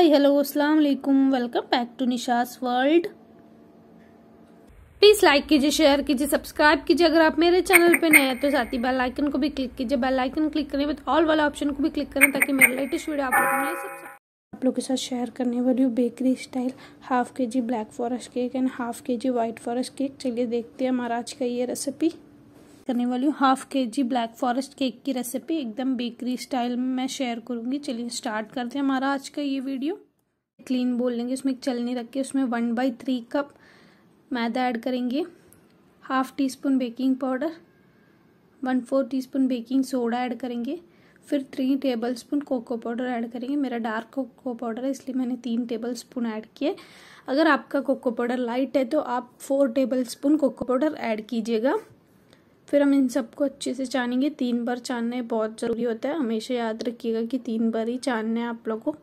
हाय hello अस्सलाम वालेकुम welcome back to Nisha's world please like कीजिए शेयर कीजिए सब्सक्राइब कीजिए अगर आप मेरे चैनल पे नए हैं तो साथ ही बेल आइकन को भी क्लिक कीजिए बेल आइकन क्लिक करने विद ऑल वाला ऑप्शन को भी क्लिक करें ताकि मेरे लेटेस्ट वीडियो आप लोगों मिले आप लोगों के साथ शेयर करने वाली हूँ bakery style half K G black forest cake and half K G white forest cake चलिए देखते हैं हमारा आज का ये रेसिपी करने वाली हूँ half K G black forest cake की रेसिपी एकदम बेकरी स्टाइल में मैं शेयर करूँगी चलिए स्टार्ट करते हैं हमारा आज का ये वीडियो क्लीन बोल लेंगे उसमें एक चलनी रख के उसमें वन बाई थ्री कप मैदा ऐड करेंगे half teaspoon baking powder one four teaspoon baking soda add करेंगे फिर three tablespoon cocoa powder add करेंगे मेरा डार्क कोको पाउडर है इसलिए मैंने तीन टेबल स्पून ऐड किए अगर आपका कोको पाउडर लाइट है तो आप four tablespoon cocoa powder add कीजिएगा फिर हम इन सबको अच्छे से छानेंगे तीन बार छानना बहुत ज़रूरी होता है हमेशा याद रखिएगा कि तीन बार ही छानना है आप लोगों को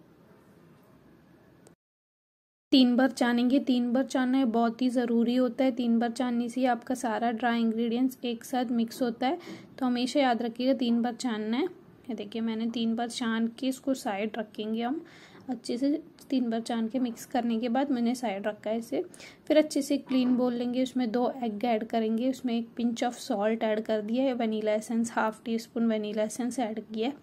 तीन बार छानेंगे तीन बार छानना बहुत ही ज़रूरी होता है तीन बार छानने से आपका सारा ड्राई इंग्रेडिएंट्स एक साथ मिक्स होता है तो हमेशा याद रखिएगा तीन बार छानना है ये देखिए मैंने तीन बार छान के इसको साइड रखेंगे हम अच्छे से तीन बार छान के मिक्स करने के बाद मैंने साइड रखा है इसे फिर अच्छे से क्लीन बोल लेंगे उसमें दो एग ऐड करेंगे उसमें एक पिंच ऑफ सॉल्ट ऐड कर दिया है vanilla essence half teaspoon vanilla essence add किया है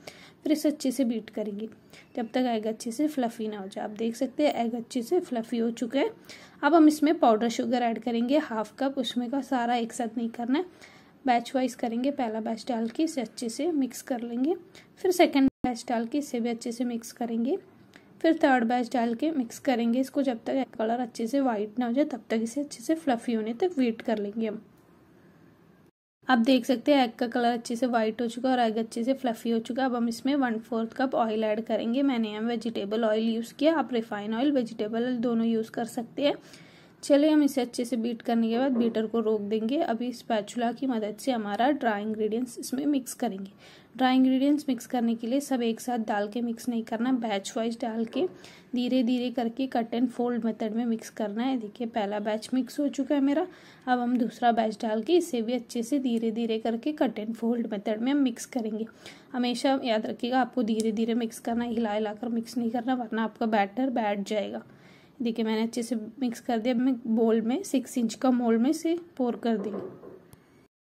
फिर इसे अच्छे से बीट करेंगे जब तक एग अच्छे से फ्लफ़ी ना हो जाए आप देख सकते हैं एग अच्छे से फ्लफ़ी हो चुका है अब हम इसमें पाउडर शुगर ऐड करेंगे हाफ कप उसमें का सारा एक साथ नहीं करना है बैच वाइज करेंगे पहला बैच डाल के इसे अच्छे से मिक्स कर लेंगे फिर सेकेंड बैच डाल के इसे भी अच्छे से मिक्स करेंगे फिर थर्ड बैच डाल के मिक्स करेंगे इसको जब तक कलर अच्छे से वाइट ना हो जाए तब तक इसे अच्छे से फ्लफी होने तक वेट कर लेंगे हम आप देख सकते हैं एग का कलर अच्छे से वाइट हो चुका है और एग अच्छे से फ्लफी हो चुका है अब हम इसमें one fourth cup oil add करेंगे मैंने यहाँ वेजिटेबल ऑयल यूज़ किया आप रिफाइन ऑयल वेजिटेबल ऑयल दोनों यूज़ कर सकते हैं चलिए हम इसे अच्छे से बीट करने के बाद बीटर को रोक देंगे अभी स्पैचुला की मदद से हमारा ड्राई इंग्रेडिएंट्स इसमें मिक्स करेंगे ड्राई इंग्रेडिएंट्स मिक्स करने के लिए सब एक साथ डाल के मिक्स नहीं करना बैच वाइज डाल के धीरे धीरे करके कट एंड फोल्ड मेथड में मिक्स करना है देखिए पहला बैच मिक्स हो चुका है मेरा अब हम दूसरा बैच डाल के इसे भी अच्छे से धीरे धीरे करके कट एंड फोल्ड मेथड में हम मिक्स करेंगे हमेशा याद रखिएगा आपको धीरे धीरे मिक्स करना हिला हिला कर मिक्स नहीं करना वरना आपका बैटर बैठ जाएगा देखिए मैंने अच्छे से मिक्स कर दिया मैं बोल में सिक्स इंच का मोल में से पोर कर दी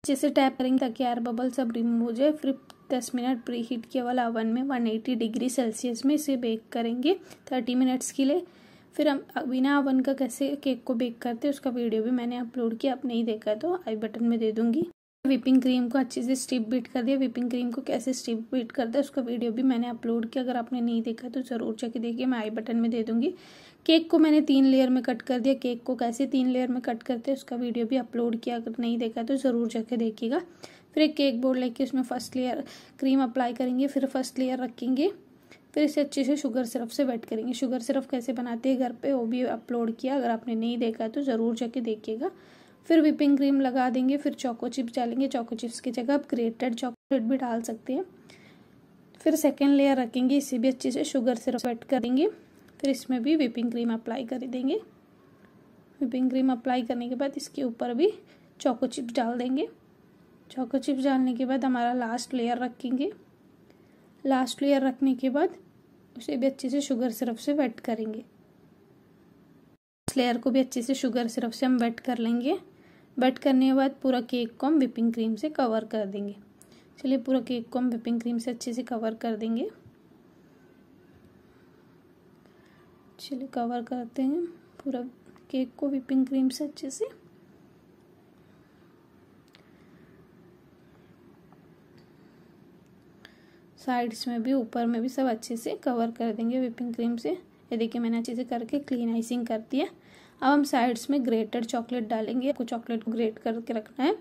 अच्छे से टैप करेंगे ताकि एयर बबल सब रिमूव हो जाए फिर दस मिनट प्री हीट किया वाला ओवन में 180 डिग्री सेल्सियस में इसे बेक करेंगे 30 मिनट्स के लिए फिर हम बिना ओवन का कैसे केक को बेक करते हैं उसका वीडियो भी मैंने अपलोड किया आप नहीं देखा तो आई बटन में दे दूँगी विपिंग क्रीम को अच्छे से स्टिप बीट कर दिया विपिंग क्रीम को कैसे स्टिप बीट करता है उसका वीडियो भी मैंने अपलोड किया अगर आपने नहीं देखा तो ज़रूर चेक देखिए मैं आई बटन में दे दूँगी केक को मैंने तीन लेयर में कट कर दिया केक को कैसे तीन लेयर में कट करते हैं उसका वीडियो भी अपलोड किया अगर नहीं देखा तो ज़रूर जाके देखिएगा फिर एक केक बोर्ड लेके उसमें फर्स्ट लेयर क्रीम अप्लाई करेंगे फिर फर्स्ट लेयर रखेंगे फिर इसे अच्छे से शुगर सिरप से वेट करेंगे शुगर सिरप कैसे बनाते हैं घर पे वो भी अपलोड किया अगर आपने नहीं देखा है तो ज़रूर जाके देखिएगा फिर व्हीपिंग क्रीम लगा देंगे फिर चोको चिप्स डालेंगे चोको चिप्स की जगह आप ग्रेटेड चॉकलेट भी डाल सकते हैं फिर सेकेंड लेयर रखेंगे इसे भी अच्छे से शुगर से वेट कर देंगे फिर इसमें भी विपिंग क्रीम अप्लाई कर देंगे विपिंग क्रीम अप्लाई करने के बाद इसके ऊपर भी चोको चिप्स डाल देंगे चोको चिप्स डालने के बाद हमारा लास्ट लेयर रखेंगे लास्ट लेयर रखने के बाद उसे भी अच्छे से शुगर सिरप से वेट करेंगे इस लेयर को भी अच्छे से शुगर सिरप से हम वेट कर लेंगे बट करने के बाद पूरा केक को हम विपिंग क्रीम से कवर कर देंगे चलिए पूरा केक को हम विपिंग क्रीम से अच्छे से कवर कर देंगे चलिए कवर करते हैं पूरा केक को विपिंग क्रीम से अच्छे से साइड्स में भी ऊपर में भी सब अच्छे से कवर कर देंगे विपिंग क्रीम से ये देखिए मैंने अच्छे से करके क्लीन आइसिंग कर दिया अब हम साइड्स में ग्रेटेड चॉकलेट डालेंगे आपको चॉकलेट ग्रेट करके रखना है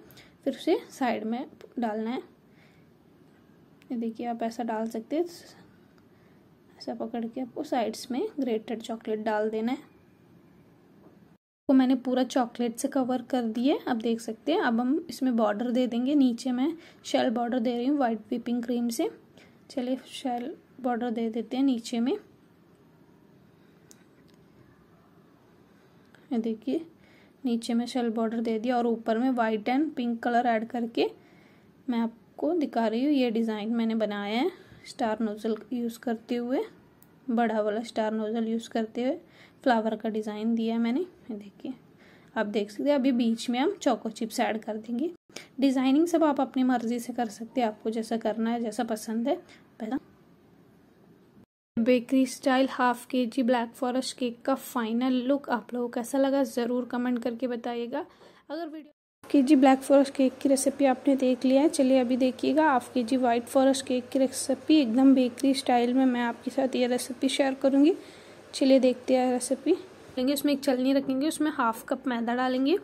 फिर उसे साइड में डालना है ये देखिए आप ऐसा डाल सकते हैं ऐसा पकड़ के आपको साइड्स में ग्रेटेड चॉकलेट डाल देना है को तो मैंने पूरा चॉकलेट से कवर कर दिए अब देख सकते हैं अब हम इसमें बॉर्डर दे देंगे नीचे मैं शेल बॉर्डर दे रही हूँ वाइट विपिंग क्रीम से चलिए शेल बॉर्डर दे देते हैं नीचे में ये देखिए नीचे में शेल बॉर्डर दे दिया और ऊपर में white and pink colour add करके मैं आपको दिखा रही हूँ ये डिज़ाइन मैंने बनाया है स्टार नोज़ल यूज़ करते हुए बड़ा वाला स्टार नोज़ल यूज़ करते हुए फ्लावर का डिज़ाइन दिया है मैंने ये देखिए आप देख सकते हैं अभी बीच में हम चोको चिप्स ऐड कर देंगे डिज़ाइनिंग सब आप अपनी मर्ज़ी से कर सकते हैं आपको जैसा करना है जैसा पसंद है पहला bakery style half K G black forest cake का फाइनल लुक आप लोगों को कैसा लगा ज़रूर कमेंट करके बताइएगा अगर video half K G black forest cake की रेसिपी आपने देख लिया है चलिए अभी देखिएगा half K G white forest cake की रेसिपी एकदम बेकरी स्टाइल में मैं आपके साथ ये रेसिपी शेयर करूँगी चलिए देखते हैं रेसिपी लेंगे उसमें एक चलनी रखेंगे उसमें हाफ कप मैदा डालेंगे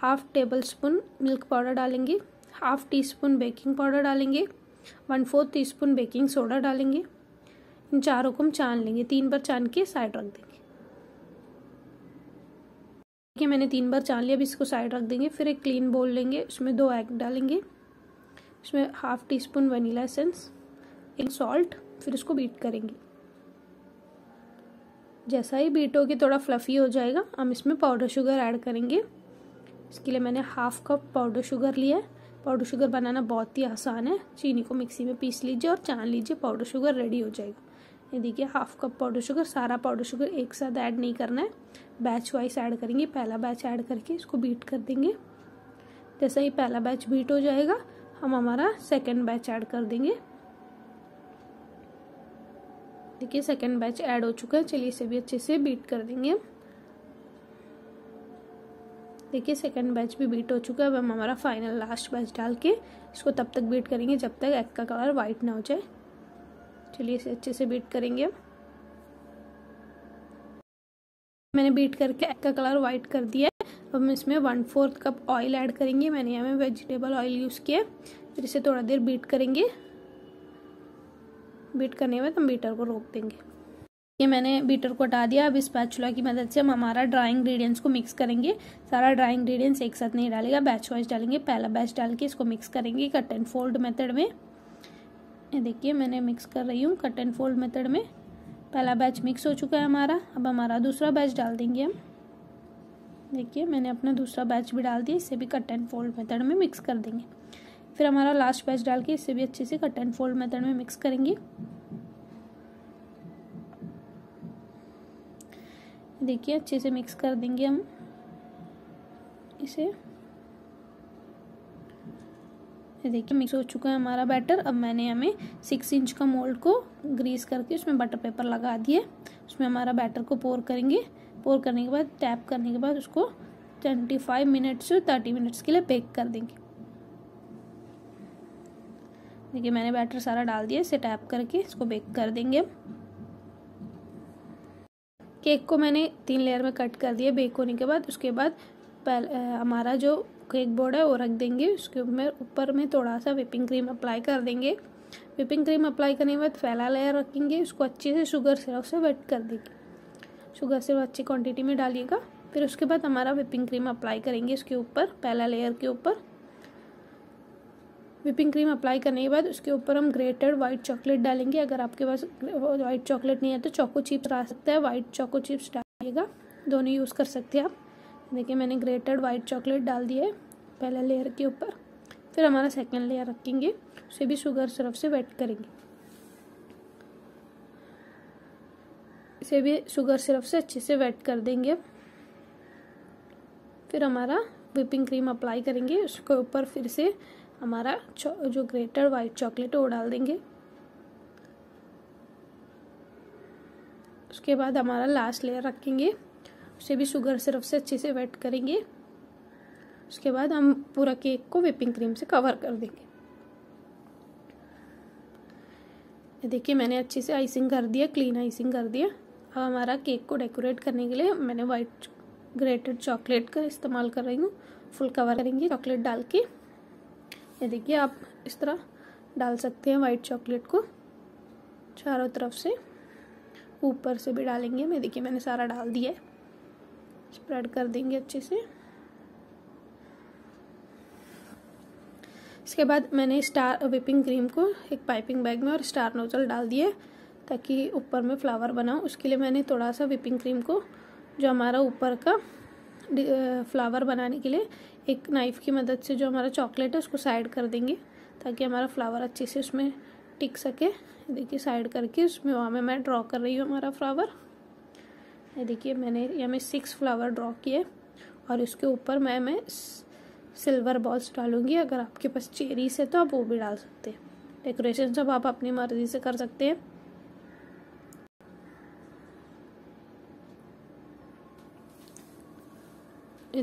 half tablespoon milk powder डालेंगे half teaspoon baking powder डालेंगे one fourth teaspoon baking soda डालेंगे इन चारों को हम छान लेंगे तीन बार छान के साइड रख देंगे ठीक है मैंने तीन बार छान लिया अब इसको साइड रख देंगे फिर एक क्लीन बोल लेंगे उसमें दो एग डालेंगे इसमें half teaspoon vanilla essence एक सॉल्ट फिर इसको बीट करेंगे जैसा ही बीट होगी थोड़ा फ्लफ़ी हो जाएगा हम इसमें पाउडर शुगर ऐड करेंगे इसके लिए मैंने हाफ कप पाउडर शुगर लिया है पाउडर शुगर बनाना बहुत ही आसान है चीनी को मिक्सी में पीस लीजिए और चान लीजिए पाउडर शुगर रेडी हो जाएगा ये देखिए हाफ कप पाउडर शुगर सारा पाउडर शुगर एक साथ ऐड नहीं करना है बैच वाइज ऐड करेंगे पहला बैच ऐड करके इसको बीट कर देंगे जैसा ही पहला बैच बीट हो जाएगा हम हमारा सेकेंड बैच ऐड कर देंगे देखिए सेकेंड बैच ऐड हो चुका है चलिए इसे भी अच्छे से बीट कर देंगे देखिए सेकेंड बैच भी बीट हो चुका है अब हम हमारा फाइनल लास्ट बैच डाल के इसको तब तक बीट करेंगे जब तक एग का कलर व्हाइट ना हो जाए चलिए इसे अच्छे से बीट करेंगे मैंने बीट करके एग का कलर वाइट कर दिया है अब हम इसमें one fourth cup oil add करेंगे मैंने यहाँ में वेजिटेबल ऑयल यूज़ किया फिर इसे थोड़ा देर बीट करेंगे बीट करने में हम बीटर को रोक देंगे ये मैंने बीटर को हटा दिया अब इस बैचुला की मदद से हम हमारा ड्राई इंग्रीडियंट्स को मिक्स करेंगे सारा ड्राई इंग्रीडियंट्स एक साथ नहीं डालेगा बैच वाइज डालेंगे पहला बैच डाल के इसको मिक्स करेंगे कट एंड फोल्ड मेथड में ये देखिए मैंने मिक्स कर रही हूँ कट एंड फोल्ड मेथड में पहला बैच मिक्स हो चुका है हमारा अब हमारा दूसरा बैच डाल देंगे हम देखिए मैंने अपना दूसरा बैच भी डाल दिया इसे भी कट एंड फोल्ड मेथड में मिक्स कर देंगे फिर हमारा लास्ट बैच डाल के इसे भी अच्छे से कट एंड फोल्ड मेथड में मिक्स करेंगे देखिए अच्छे से मिक्स कर देंगे हम इसे ये देखिए मिक्स हो चुका है हमारा बैटर अब मैंने हमें सिक्स इंच का मोल्ड को ग्रीस करके उसमें बटर पेपर लगा दिए उसमें हमारा बैटर को पोर करेंगे पोर करने के बाद टैप करने के बाद उसको ट्वेंटी फाइव मिनट से थर्टी मिनट्स के लिए बेक कर देंगे देखिए मैंने बैटर सारा डाल दिया इसे टैप करके इसको बेक कर देंगे केक को मैंने तीन लेयर में कट कर दिया बेक होने के बाद उसके बाद पहले हमारा जो केक बोर्ड है वो रख देंगे उसके में ऊपर में थोड़ा सा विपिंग क्रीम अप्लाई कर देंगे विपिंग क्रीम अप्लाई करने के बाद फैला लेयर रखेंगे उसको अच्छे से शुगर सिरप से वेट कर देंगे शुगर सिरप अच्छी क्वांटिटी में डालिएगा फिर उसके बाद हमारा विपिंग क्रीम अप्लाई करेंगे इसके ऊपर पहला लेयर के ऊपर विपिंग क्रीम अप्लाई करने के बाद उसके ऊपर हम ग्रेटेड व्हाइट चॉकलेट डालेंगे अगर आपके पास व्हाइट चॉकलेट नहीं है तो चॉको चिप्स आ सकता है वाइट चॉको चिप्स डालिएगा दोनों यूज़ कर सकते हैं आप देखिए मैंने ग्रेटेड वाइट चॉकलेट डाल दिया है पहला लेयर के ऊपर फिर हमारा सेकेंड लेयर रखेंगे उसे भी शुगर सिरप से वेट करेंगे इसे भी शुगर सिरप से अच्छे से वेट कर देंगे फिर हमारा whipping क्रीम अप्लाई करेंगे उसके ऊपर फिर से हमारा जो ग्रेटर वाइट चॉकलेट है वो डाल देंगे उसके बाद हमारा लास्ट लेयर रखेंगे उसे भी शुगर सिरप से अच्छे से वेट करेंगे उसके बाद हम पूरा केक को व्हिपिंग क्रीम से कवर कर देंगे ये देखिए मैंने अच्छे से आइसिंग कर दिया क्लीन आइसिंग कर दिया अब हमारा केक को डेकोरेट करने के लिए मैंने वाइट ग्रेटेड चॉकलेट का इस्तेमाल कर रही हूँ फुल कवर करेंगे चॉकलेट डाल के ये देखिए आप इस तरह डाल सकते हैं वाइट चॉकलेट को चारों तरफ से ऊपर से भी डालेंगे मैं देखिए मैंने सारा डाल दिया है स्प्रेड कर देंगे अच्छे से इसके बाद मैंने स्टार विपिंग क्रीम को एक पाइपिंग बैग में और स्टार नोजल डाल दिया ताकि ऊपर में फ्लावर बनाऊँ उसके लिए मैंने थोड़ा सा विपिंग क्रीम को जो हमारा ऊपर का फ्लावर बनाने के लिए एक नाइफ़ की मदद से जो हमारा चॉकलेट है उसको साइड कर देंगे ताकि हमारा फ्लावर अच्छे से उसमें टिक सके देखिए साइड करके उसमें वहाँ में मैं ड्रॉ कर रही हूँ हमारा फ्लावर ये देखिए मैंने यहाँ में सिक्स फ्लावर ड्रॉ किए और इसके ऊपर मैं मैं सिल्वर बॉल्स डालूंगी अगर आपके पास चेरीज है तो आप वो भी डाल सकते हैं डेकोरेशन सब आप अपनी मर्जी से कर सकते हैं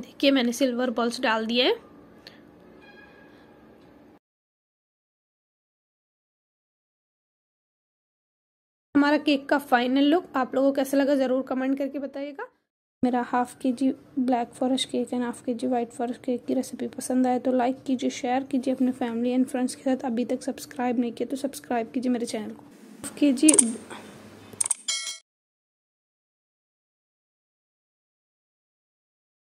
देखिए मैंने सिल्वर बॉल्स डाल दिए हमारा केक का फाइनल लुक आप लोगों को कैसा लगा ज़रूर कमेंट करके बताइएगा मेरा half K G black forest cake and half K G white forest cake की रेसिपी पसंद आए तो लाइक कीजिए शेयर कीजिए अपने फैमिली एंड फ्रेंड्स के साथ अभी तक सब्सक्राइब नहीं किया तो सब्सक्राइब कीजिए मेरे चैनल को हाफ के जी